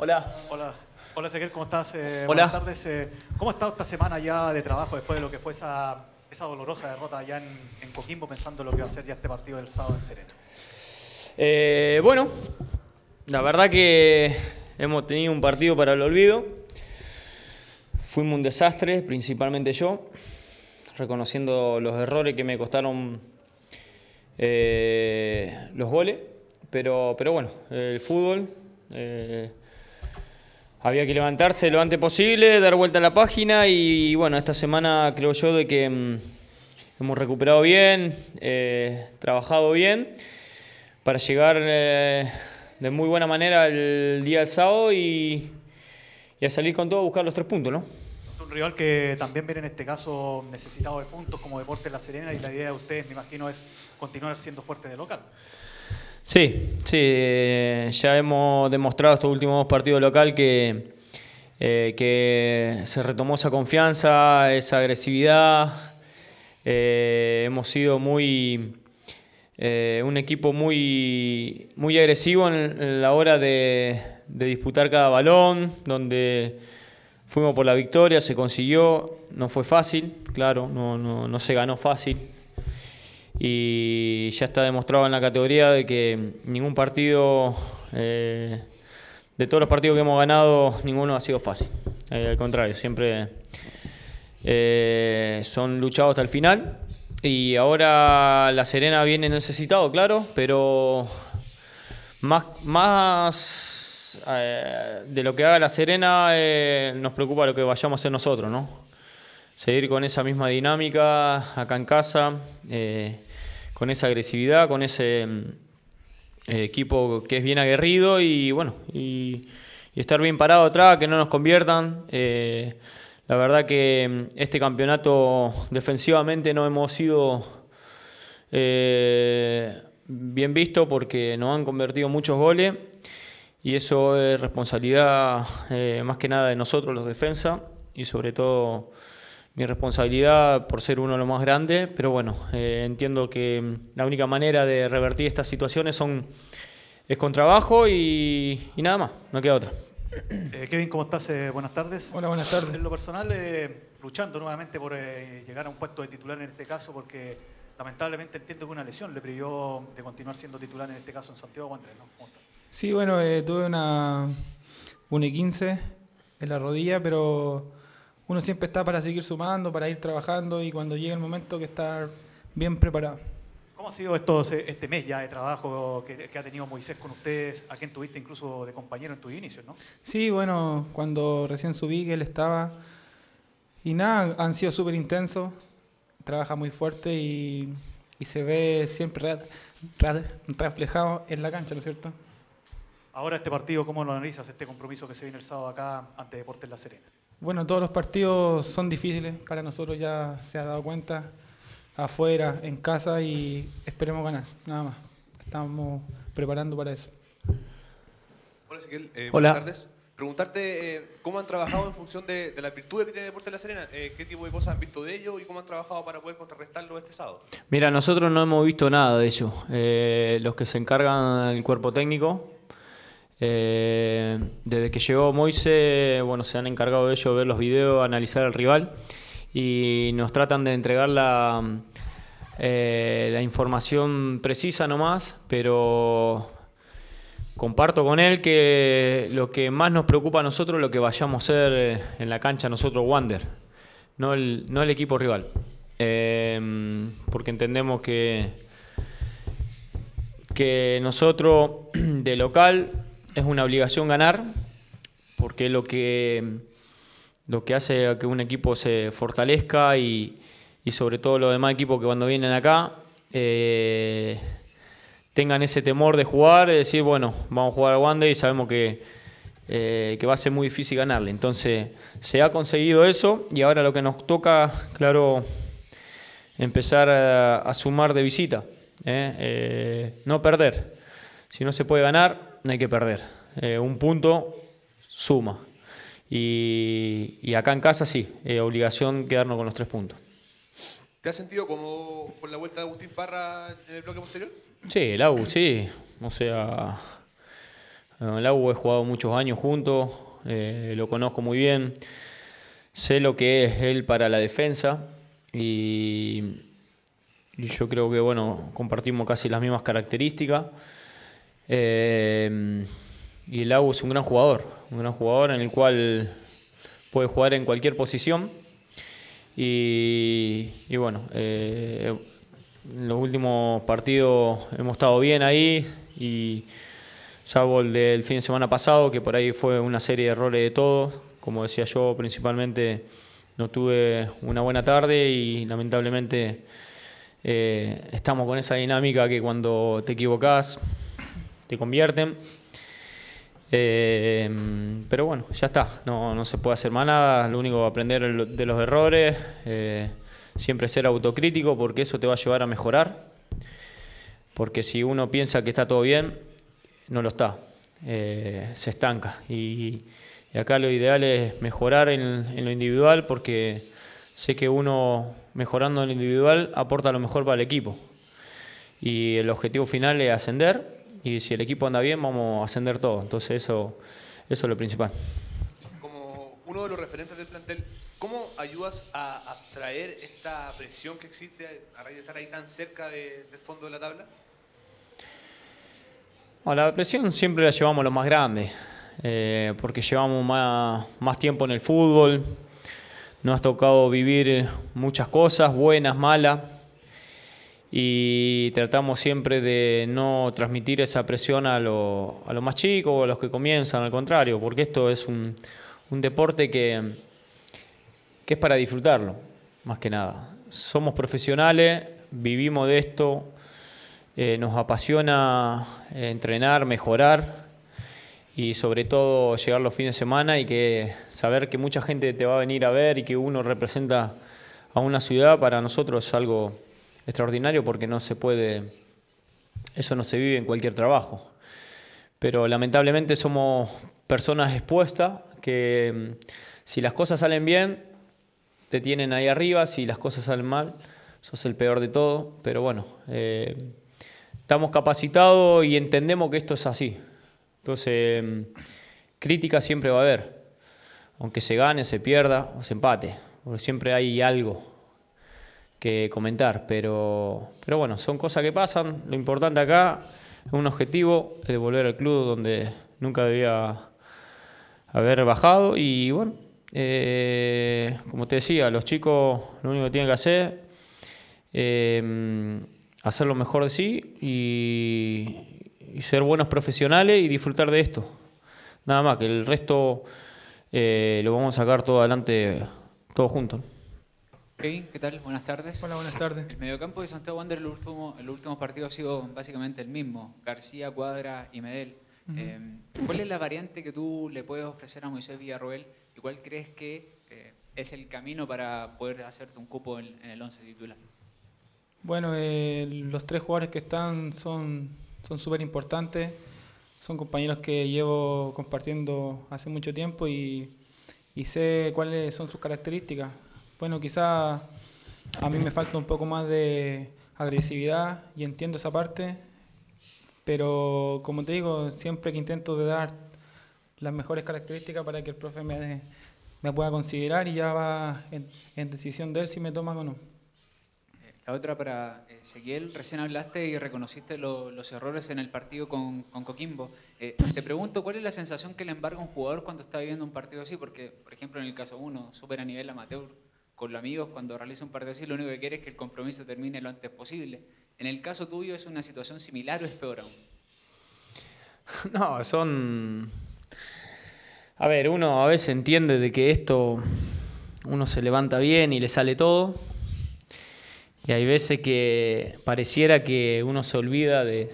Hola. Hola. Hola, ¿cómo estás? Eh, buenas tardes. Eh, ¿Cómo ha estado esta semana ya de trabajo después de lo que fue esa, dolorosa derrota allá en, Coquimbo, pensando lo que va a ser ya este partido del sábado en Serena? Eh, bueno, la verdad que hemos tenido un partido para el olvido. Fuimos un desastre, principalmente yo, reconociendo los errores que me costaron los goles. Pero, pero bueno, el fútbol. Había que levantarse lo antes posible, dar vuelta a la página y bueno, esta semana creo yo de que mm, hemos recuperado bien, eh, trabajado bien para llegar eh, de muy buena manera el día del sábado y, a salir con todo a buscar los tres puntos, ¿no? Un rival que también viene en este caso necesitado de puntos como deporte La Serena y la idea de ustedes, me imagino, es continuar siendo fuerte de local. Sí, sí, eh, ya hemos demostrado estos últimos dos partidos local que, eh, que se retomó esa confianza, esa agresividad. Eh, hemos sido muy un equipo muy, muy agresivo en, la hora de, de, disputar cada balón, donde fuimos por la victoria, se consiguió, no fue fácil, claro, no, no, no se ganó fácil y ya está demostrado en la categoría de que ningún partido, eh, de todos los partidos que hemos ganado, ninguno ha sido fácil. Eh, al contrario, siempre eh, son luchados hasta el final. Y ahora La Serena viene necesitado, claro, pero más, más de lo que haga La Serena nos preocupa lo que vayamos a hacer nosotros, ¿no? Seguir con esa misma dinámica acá en casa con esa agresividad, con ese mm, eh, equipo que es bien aguerrido y bueno, y, estar bien parado atrás, que no nos conviertan. Eh, la verdad que mm, este campeonato defensivamente no hemos sido eh, bien visto porque nos han convertido muchos goles y eso es responsabilidad más que nada de nosotros los defensa y sobre todo mi responsabilidad por ser uno de los más grandes, pero bueno, eh, entiendo que mm, la única manera de revertir estas situaciones son, es con trabajo y, nada más, no queda otra. Eh, Kevin, ¿cómo estás? Eh, buenas tardes. Hola, buenas tardes. En lo personal, luchando nuevamente por llegar a un puesto de titular en este caso, porque lamentablemente entiendo que una lesión le privió de continuar siendo titular en este caso en Santiago Andrés, Sí, bueno, tuve una, 1 y 15 en la rodilla, pero uno siempre está para seguir sumando, para ir trabajando y cuando llegue el momento que estar bien preparado. ¿Cómo ha sido esto, eh, este mes ya de trabajo que, ha tenido Moisés con ustedes, a quien tuviste incluso de compañero en tus inicios, no? Sí, bueno, cuando recién subí que él estaba y nada, han sido súper intensos, trabaja muy fuerte y, y se ve siempre reflejado en la cancha, ¿no es cierto? Ahora este partido, ¿cómo lo analizas, este compromiso que se viene el sábado acá ante Deportes La Serena? Bueno, todos los partidos son difíciles para nosotros, ya se ha dado cuenta, afuera, en casa y esperemos ganar, nada más. Estamos preparando para eso. Hola, Ezequiel. Eh, buenas tardes. Preguntarte eh, cómo han trabajado en función de, las virtudes que tiene Deportes de La Serena, eh, qué tipo de cosas han visto de ellos y cómo han trabajado para poder contrarrestarlo este sábado. Mira, nosotros no hemos visto nada de ellos, los que se encargan del cuerpo técnico, eh, desde que llegó Moise, bueno, se han encargado de ello ver los videos, analizar al rival y nos tratan de entregar eh, la, información precisa nomás, pero comparto con él que lo que más nos preocupa a nosotros es lo que vayamos a hacer en la cancha nosotros, Wander, no el, equipo rival. Eh, porque entendemos que, que nosotros de local es una obligación ganar, porque lo que, lo que hace que un equipo se fortalezca y, y sobre todo los demás equipos que cuando vienen acá eh, tengan ese temor de jugar, y decir, bueno, vamos a jugar a Wanda y sabemos que, eh, que va a ser muy difícil ganarle. Entonces se ha conseguido eso y ahora lo que nos toca, claro, empezar a, sumar de visita, ¿eh? no perder. Si no se puede ganar, no hay que perder. Eh, un punto suma. Y, acá en casa sí, eh, obligación quedarnos con los tres puntos. ¿Te has sentido como con la vuelta de Agustín Parra en el bloque posterior? Sí, el AU, sí. O sea, el AU he jugado muchos años juntos, eh, lo conozco muy bien, sé lo que es él para la defensa y, y yo creo que, bueno, compartimos casi las mismas características. Eh, y el Lau es un gran jugador, un gran jugador en el cual puede jugar en cualquier posición. Y, bueno, eh, en los últimos partidos hemos estado bien ahí y salvo el del fin de semana pasado, que por ahí fue una serie de errores de todos. Como decía yo, principalmente no tuve una buena tarde y lamentablemente eh, estamos con esa dinámica que cuando te equivocás te convierten. Eh, pero bueno, ya está, no, se puede hacer más nada, lo único es aprender de los errores, eh, siempre ser autocrítico porque eso te va a llevar a mejorar, porque si uno piensa que está todo bien, no lo está, eh, se estanca y, acá lo ideal es mejorar en, en, lo individual porque sé que uno mejorando en lo individual aporta lo mejor para el equipo y el objetivo final es ascender y si el equipo anda bien vamos a ascender todo. Entonces eso, eso es lo principal. Como uno de los referentes del plantel, ¿cómo ayudas a atraer esta presión que existe a raíz de estar ahí tan cerca de, del fondo de la tabla? Bueno, la presión siempre la llevamos los más grandes, eh, porque llevamos más, más tiempo en el fútbol, nos ha tocado vivir muchas cosas, buenas, malas y tratamos siempre de no transmitir esa presión a, los más chicos o a los que comienzan, al contrario, porque esto es un, deporte que, es para disfrutarlo, más que nada. Somos profesionales, vivimos de esto, eh, nos apasiona eh, entrenar, mejorar y sobre todo llegar los fines de semana y que saber que mucha gente te va a venir a ver y que uno representa a una ciudad para nosotros es algo extraordinario porque no se puede, eso no se vive en cualquier trabajo. Pero lamentablemente somos personas expuestas que mm, si las cosas salen bien, te tienen ahí arriba, si las cosas salen mal, sos el peor de todo, pero bueno, eh, estamos capacitados y entendemos que esto es así. Entonces, mm, crítica siempre va a haber, aunque se gane, se pierda o se empate, siempre hay algo que comentar, pero, pero bueno, son cosas que pasan. Lo importante acá es un objetivo de volver al club donde nunca debía haber bajado y bueno, eh, como te decía, los chicos lo único que tienen que hacer eh, hacer lo mejor de sí y, ser buenos profesionales y disfrutar de esto. Nada más, que el resto eh, lo vamos a sacar todo adelante, todos juntos. ¿qué tal? Buenas tardes. Hola, buenas tardes. El mediocampo de Santiago Wander, el último, el último partido ha sido básicamente el mismo, García, Cuadra y Medel. Eh, ¿Cuál es la variante que tú le puedes ofrecer a Moisés Villarroel y cuál crees que eh, es el camino para poder hacerte un cupo en, el 11 titular? Bueno, eh, los tres jugadores que están son súper importantes, son compañeros que llevo compartiendo hace mucho tiempo y sé cuáles son sus características bueno, quizá a mí me falta un poco más de agresividad y entiendo esa parte, pero como te digo, siempre que intento de dar las mejores características para que el profe me, me pueda considerar y ya va en, decisión de él si me toma o no. La otra para eh, Ezequiel, recién hablaste y reconociste los errores en el partido con, con Coquimbo. Eh, te pregunto, ¿cuál es la sensación que le embarga un jugador cuando está viviendo un partido así? Porque, por ejemplo, en el caso uno, súper a nivel amateur, con los amigos cuando realiza un partido así, lo único que quiere es que el compromiso termine lo antes posible. En el caso tuyo, ¿es una situación similar o es peor aún? No, son... A ver, uno a veces entiende de que esto, uno se levanta bien y le sale todo. Y hay veces que pareciera que uno se olvida de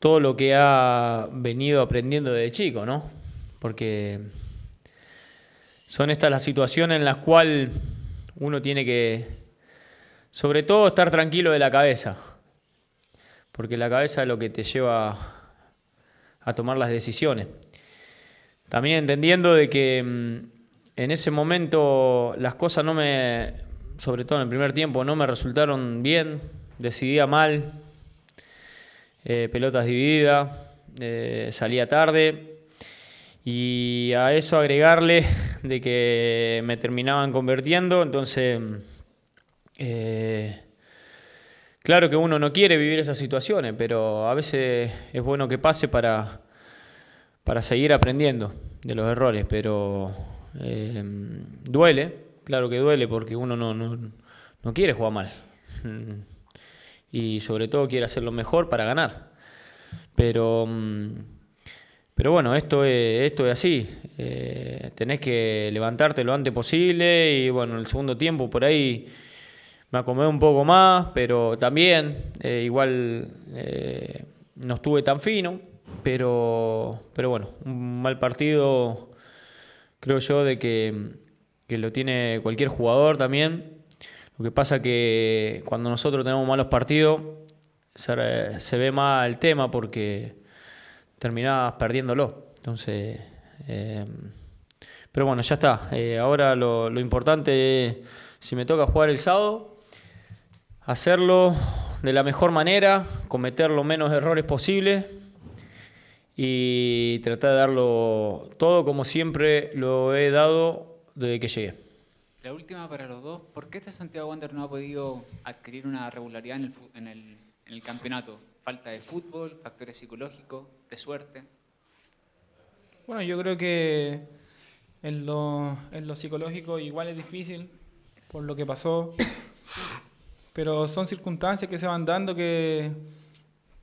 todo lo que ha venido aprendiendo desde chico, ¿no? Porque son estas las situaciones en las cuales uno tiene que, sobre todo, estar tranquilo de la cabeza, porque la cabeza es lo que te lleva a tomar las decisiones. También entendiendo de que mm, en ese momento las cosas no me, sobre todo en el primer tiempo, no me resultaron bien, decidía mal, eh, pelotas divididas, eh, salía tarde y a eso agregarle de que me terminaban convirtiendo, entonces... Eh, claro que uno no quiere vivir esas situaciones, pero a veces es bueno que pase para, para seguir aprendiendo de los errores, pero eh, duele, claro que duele porque uno no, no, no, quiere jugar mal y sobre todo quiere hacer lo mejor para ganar, pero... Mm, pero bueno, esto es, esto es así. Eh, tenés que levantarte lo antes posible y bueno, el segundo tiempo por ahí me acomodé un poco más, pero también eh, igual eh, no estuve tan fino. Pero, pero bueno, un mal partido creo yo de que, lo tiene cualquier jugador también. Lo que pasa que cuando nosotros tenemos malos partidos se, se ve más el tema porque terminás perdiéndolo. Entonces, eh, pero bueno, ya está. Eh, ahora lo, lo, importante, si me toca jugar el sábado, hacerlo de la mejor manera, cometer los menos errores posibles y tratar de darlo todo como siempre lo he dado desde que llegué. La última para los dos, ¿por qué este Santiago Wander no ha podido adquirir una regularidad en el campeonato? falta de fútbol, factores psicológicos, de suerte? Bueno, yo creo que en lo, psicológico igual es difícil por lo que pasó, pero son circunstancias que se van dando que,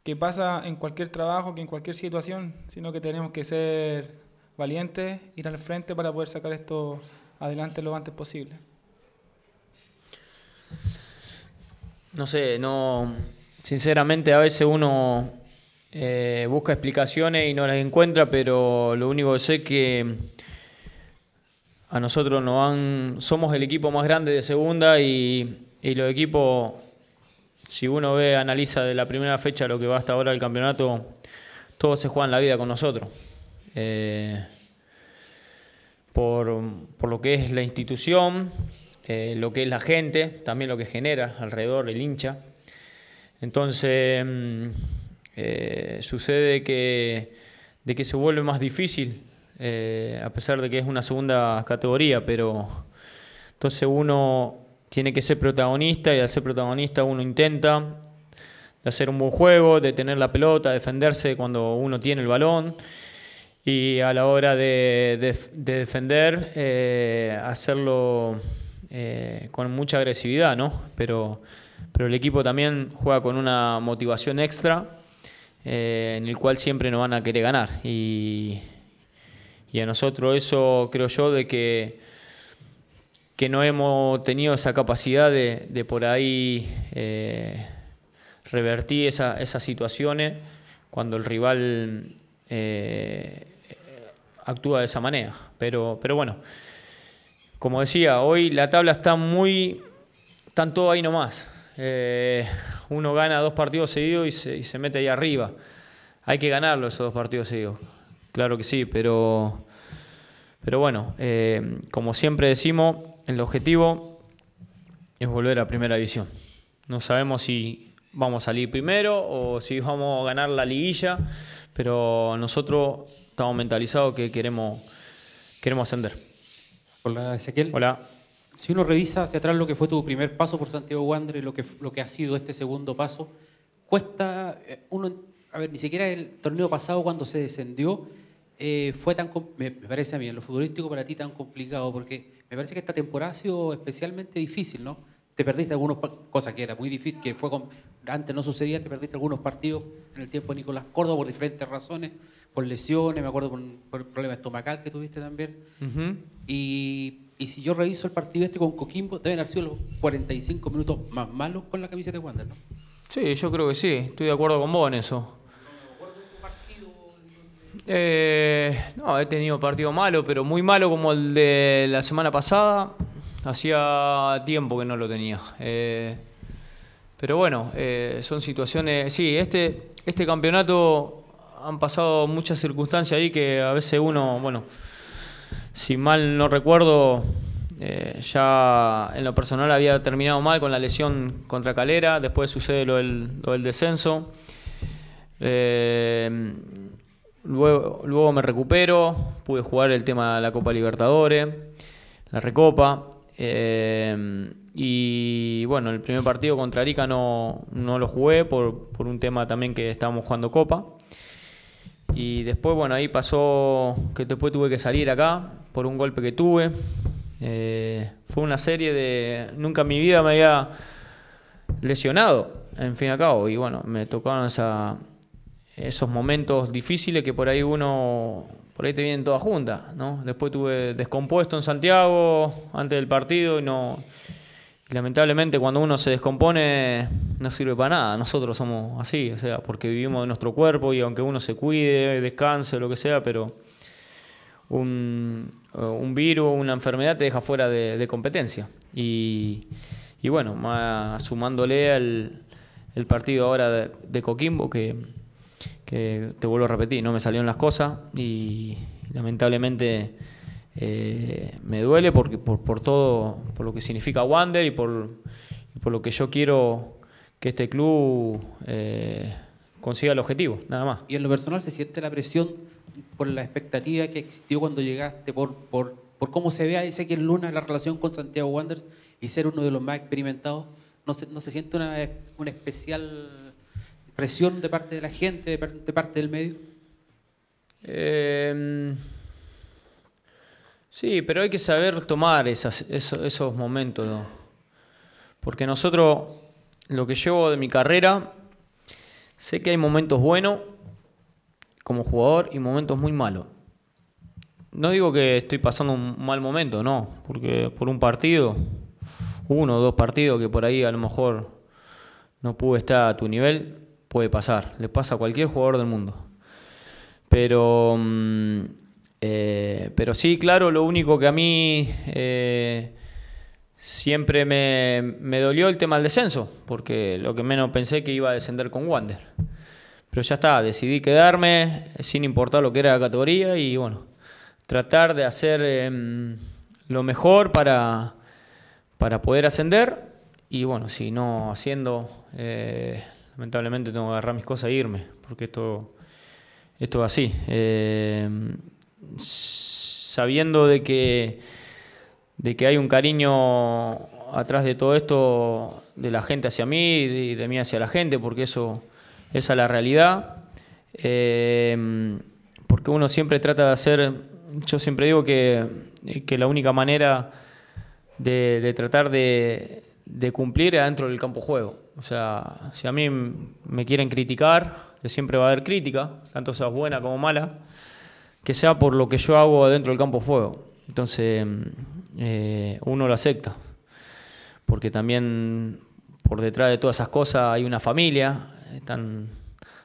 que pasa en cualquier trabajo, que en cualquier situación, sino que tenemos que ser valientes, ir al frente para poder sacar esto adelante lo antes posible. No sé, no, Sinceramente, a veces uno eh, busca explicaciones y no las encuentra, pero lo único que sé es que a nosotros nos han, somos el equipo más grande de segunda y, los equipos, si uno ve, analiza de la primera fecha lo que va hasta ahora el campeonato, todos se juegan la vida con nosotros. Eh, por, lo que es la institución, eh, lo que es la gente, también lo que genera alrededor el hincha. Entonces, mm, eh, sucede que, de que se vuelve más difícil, eh, a pesar de que es una segunda categoría, pero entonces uno tiene que ser protagonista y al ser protagonista uno intenta de hacer un buen juego, de tener la pelota, defenderse cuando uno tiene el balón y a la hora de, defender eh, hacerlo con mucha agresividad, ¿no? Pero pero el equipo también juega con una motivación extra eh, en el cual siempre nos van a querer ganar. Y, a nosotros eso creo yo de que, que no hemos tenido esa capacidad de, de por ahí eh, revertir esa, esas situaciones cuando el rival eh, actúa de esa manera. Pero, pero bueno, como decía, hoy la tabla está muy... Están todo ahí nomás. Eh, uno gana dos partidos seguidos y se, mete ahí arriba. Hay que ganarlo esos dos partidos seguidos, claro que sí, pero, pero bueno, eh, como siempre decimos, el objetivo es volver a primera división. No sabemos si vamos a salir primero o si vamos a ganar la liguilla, pero nosotros estamos mentalizados que queremos, queremos ascender. Hola, Ezequiel. Hola. Si uno revisa hacia atrás lo que fue tu primer paso por Santiago Wander y lo que, lo que ha sido este segundo paso, cuesta, eh, uno, a ver, ni siquiera el torneo pasado cuando se descendió eh, fue tan, me, me parece a mí, lo futbolístico para ti tan complicado, porque me parece que esta temporada ha sido especialmente difícil, ¿no? te perdiste algunas cosas que era muy difícil, que fue con, antes no sucedía, te perdiste algunos partidos en el tiempo de Nicolás Córdoba por diferentes razones, por lesiones, me acuerdo con el problema estomacal que tuviste también. y, si yo reviso el partido este con Coquimbo, deben haber sido los 45 minutos más malos con la camiseta de Wander, ¿no? Sí, yo creo que sí, estoy de acuerdo con vos en eso. Eh, no, he tenido partido malo, pero muy malo como el de la semana pasada. Hacía tiempo que no lo tenía. Eh, pero bueno, eh, son situaciones. Sí, este, este campeonato han pasado muchas circunstancias ahí que a veces uno, bueno, si mal no recuerdo, eh, ya en lo personal había terminado mal con la lesión contra Calera, después sucede lo del, descenso. luego me recupero, pude jugar el tema de la Copa Libertadores, la Recopa. Em, y bueno, el primer partido contra Arica no, no lo jugué por, un tema también que estábamos jugando Copa. Y después, bueno, ahí pasó que después tuve que salir acá por un golpe que tuve. Eh, fue una serie de... Nunca en mi vida me había lesionado, en fin y al cabo. Y bueno, me tocaron esa esos momentos difíciles que por ahí uno, por ahí te vienen todas juntas, ¿no? Después tuve descompuesto en Santiago antes del partido y no... lamentablemente cuando uno se descompone no sirve para nada, nosotros somos así, o sea, porque vivimos de nuestro cuerpo y aunque uno se cuide, descanse, lo que sea, pero eh, un, virus, una enfermedad te deja fuera de, competencia. Y, y bueno, sumándole al el partido ahora de Coquimbo, que que te vuelvo a repetir, no me salieron las cosas y lamentablemente eh, me duele porque, por, todo, por lo que significa Wander y por, por lo que yo quiero que este club eh, consiga el objetivo, nada más. ¿Y en lo personal se siente la presión por la expectativa que existió cuando llegaste, por, por, por cómo se vea, dice que el Luna la relación con Santiago Wander y ser uno de los más experimentados? ¿No se, no se siente una, una especial presión de parte de la gente, de, parte del medio? Em, sí, pero hay que saber tomar esos, momentos. Porque nosotros, lo que llevo de mi carrera, sé que hay momentos buenos como jugador y momentos muy malos. No digo que estoy pasando un mal momento, no, porque por un partido, uno o dos partidos que por ahí a lo mejor no pude estar a tu nivel, puede pasar, le pasa a cualquier jugador del mundo. Pero, mm, eh, pero sí, claro, lo único que a mí eh, siempre me, dolió el tema del descenso, porque lo que menos pensé que iba a descender con Wander. Pero ya está, decidí quedarme sin importar lo que era la categoría y bueno, tratar de hacer em, lo mejor para, para poder ascender y bueno, si no haciendo eh, lamentablemente tengo que agarrar mis cosas e irme, porque esto, esto es así. Eh, sabiendo de que, de que hay un cariño atrás de todo esto, de la gente hacia mí y de, mí hacia la gente, porque eso, esa es la realidad. Eh, porque uno siempre trata de hacer, yo siempre digo que, la única manera de tratar de, de cumplir adentro del campo juego. O sea, si a mí me quieren criticar, que siempre va a haber crítica, tanto sea buena como mala, que sea por lo que yo hago adentro del campo juego. Entonces, eh, uno lo acepta. Porque también por detrás de todas esas cosas hay una familia, están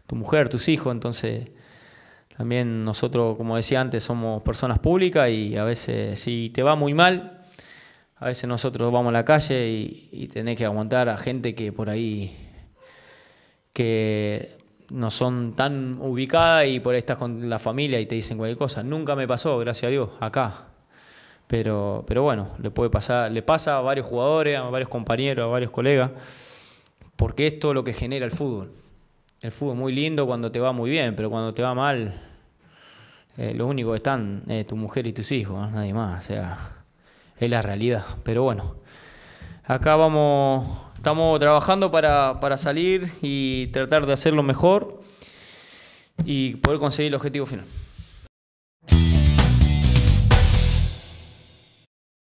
tu mujer, tus hijos, entonces también nosotros, como decía antes, somos personas públicas y a veces si te va muy mal, a veces nosotros vamos a la calle y, tenés que aguantar a gente que por ahí que no son tan ubicadas y por ahí estás con la familia y te dicen cualquier cosa. Nunca me pasó, gracias a Dios, acá. Pero, pero bueno, le puede pasar, le pasa a varios jugadores, a varios compañeros, a varios colegas, porque esto es todo lo que genera el fútbol. El fútbol es muy lindo cuando te va muy bien, pero cuando te va mal, eh, lo único que están es eh, tu mujer y tus hijos, nadie más es la realidad. Pero bueno, acá vamos, estamos trabajando para, para salir y tratar de hacerlo mejor y poder conseguir el objetivo final.